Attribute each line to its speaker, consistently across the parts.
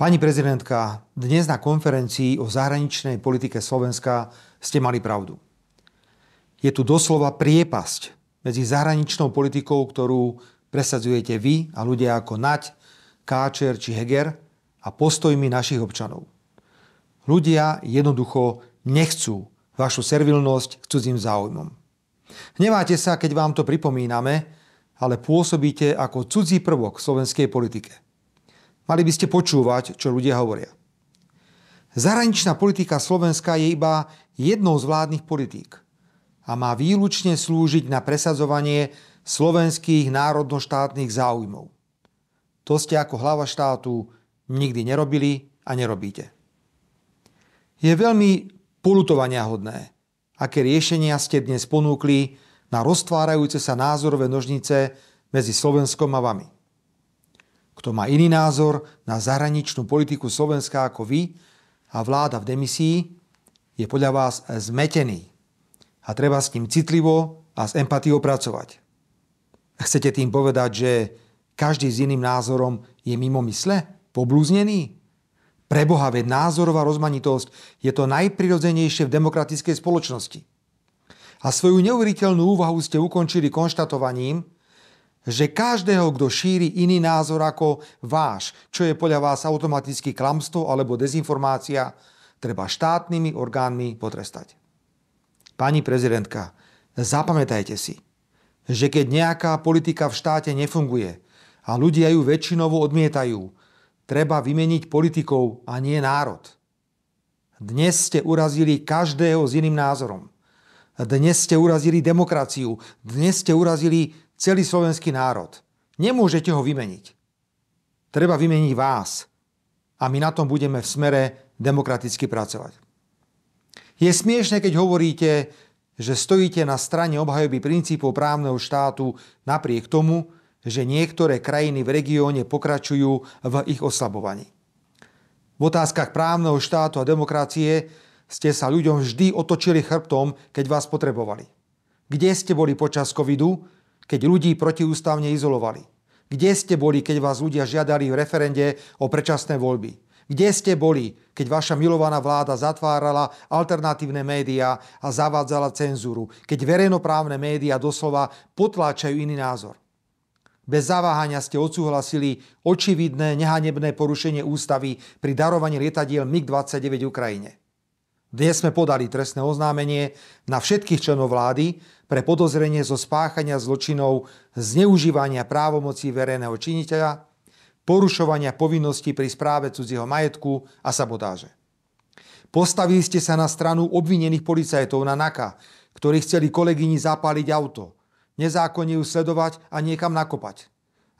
Speaker 1: Pani prezidentka, dnes na konferencii o zahraničnej politike Slovenska ste mali pravdu. Je tu doslova priepasť medzi zahraničnou politikou, ktorú presadzujete vy a ľudia ako Naď, Káčer či Heger a postojmi našich občanov. Ľudia jednoducho nechcú vašu servilnosť k cudzím záujmom. Nemáte sa, keď vám to pripomíname, ale pôsobíte ako cudzí prvok v slovenskej politike – Mali by ste počúvať, čo ľudia hovoria. Zahraničná politika Slovenska je iba jednou z vládnych politík a má výlučne slúžiť na presadzovanie slovenských národnoštátnych záujmov. To ste ako hlava štátu nikdy nerobili a nerobíte. Je veľmi polutovania hodné, aké riešenia ste dnes ponúkli na roztvárajúce sa názorové nožnice medzi Slovenskom a vami. Kto má iný názor na zahraničnú politiku Slovenska ako vy a vláda v demisii, je podľa vás zmetený a treba s ním citlivo a s empatiou pracovať. Chcete tým povedať, že každý s iným názorom je mimo mysle? Poblúznený? Boha ved názorová rozmanitosť je to najprirodzenejšie v demokratickej spoločnosti. A svoju neuveriteľnú úvahu ste ukončili konštatovaním, že každého, kto šíri iný názor ako váš, čo je podľa vás automaticky klamstvo alebo dezinformácia, treba štátnymi orgánmi potrestať. Pani prezidentka, zapamätajte si, že keď nejaká politika v štáte nefunguje a ľudia ju väčšinovo odmietajú, treba vymeniť politikov a nie národ. Dnes ste urazili každého s iným názorom. Dnes ste urazili demokraciu. Dnes ste urazili celý slovenský národ. Nemôžete ho vymeniť. Treba vymeniť vás. A my na tom budeme v smere demokraticky pracovať. Je smiešne, keď hovoríte, že stojíte na strane obhajoby princípov právneho štátu napriek tomu, že niektoré krajiny v regióne pokračujú v ich oslabovaní. V otázkach právneho štátu a demokracie ste sa ľuďom vždy otočili chrbtom, keď vás potrebovali. Kde ste boli počas covidu, keď ľudí protiústavne izolovali? Kde ste boli, keď vás ľudia žiadali v referende o predčasné voľby? Kde ste boli, keď vaša milovaná vláda zatvárala alternatívne médiá a zavádzala cenzúru? Keď verejnoprávne médiá doslova potláčajú iný názor? Bez zaváhania ste odsúhlasili očividné nehanebné porušenie ústavy pri darovaní lietadiel MiG-29 Ukrajine. Dnes sme podali trestné oznámenie na všetkých členov vlády, pre podozrenie zo spáchania zločinov zneužívania právomocí verejného činiteľa, porušovania povinností pri správe cudzieho majetku a sabotáže. Postavili ste sa na stranu obvinených policajtov na NAKA, ktorí chceli kolegyni zapáliť auto, nezákonne ju sledovať a niekam nakopať.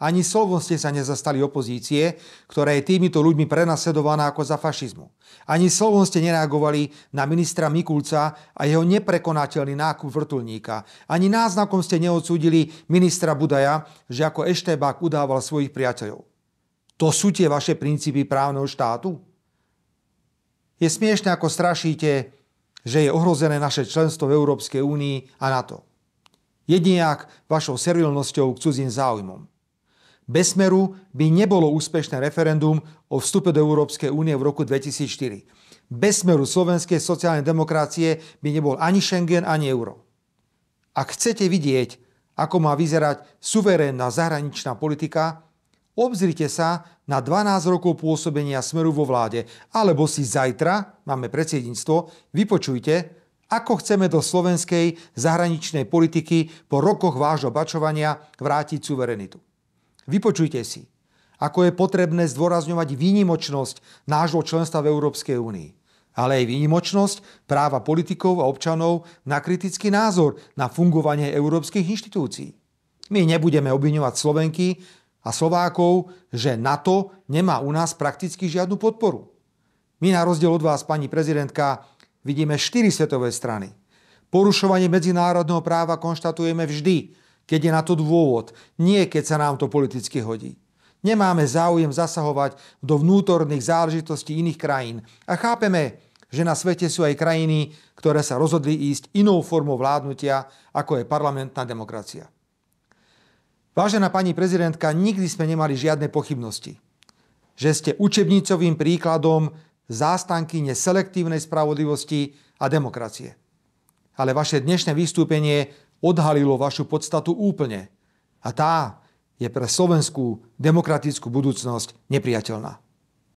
Speaker 1: Ani slovom ste sa nezastali opozície, ktorá je týmito ľuďmi prenasledovaná ako za fašizmu. Ani slovom ste nereagovali na ministra Mikulca a jeho neprekonateľný nákup vrtulníka. Ani náznakom ste neodsúdili ministra Budaja, že ako eštebák udával svojich priateľov. To sú tie vaše princípy právneho štátu? Je smiešne, ako strašíte, že je ohrozené naše členstvo v Európskej únii a NATO. Jediniak vašou servilnosťou k cudzím záujmom. Bez smeru by nebolo úspešné referendum o vstupe do Európskej únie v roku 2004. Bez smeru slovenskej sociálnej demokracie by nebol ani Schengen, ani euro. Ak chcete vidieť, ako má vyzerať suverénna zahraničná politika, obzrite sa na 12 rokov pôsobenia smeru vo vláde, alebo si zajtra, máme predsedníctvo, vypočujte, ako chceme do slovenskej zahraničnej politiky po rokoch vášho bačovania vrátiť suverenitu. Vypočujte si, ako je potrebné zdôrazňovať výnimočnosť nášho členstva v Európskej únii ale aj výnimočnosť práva politikov a občanov na kritický názor na fungovanie európskych inštitúcií. My nebudeme obviňovať Slovenky a Slovákov, že NATO nemá u nás prakticky žiadnu podporu. My na rozdiel od vás, pani prezidentka, vidíme štyri svetové strany. Porušovanie medzinárodného práva konštatujeme vždy, keď je na to dôvod, nie keď sa nám to politicky hodí. Nemáme záujem zasahovať do vnútorných záležitostí iných krajín a chápeme, že na svete sú aj krajiny, ktoré sa rozhodli ísť inou formou vládnutia, ako je parlamentná demokracia. Vážená pani prezidentka, nikdy sme nemali žiadne pochybnosti, že ste učebnicovým príkladom zástanky neselektívnej spravodlivosti a demokracie. Ale vaše dnešné vystúpenie odhalilo vašu podstatu úplne. A tá je pre slovenskú demokratickú budúcnosť nepriateľná.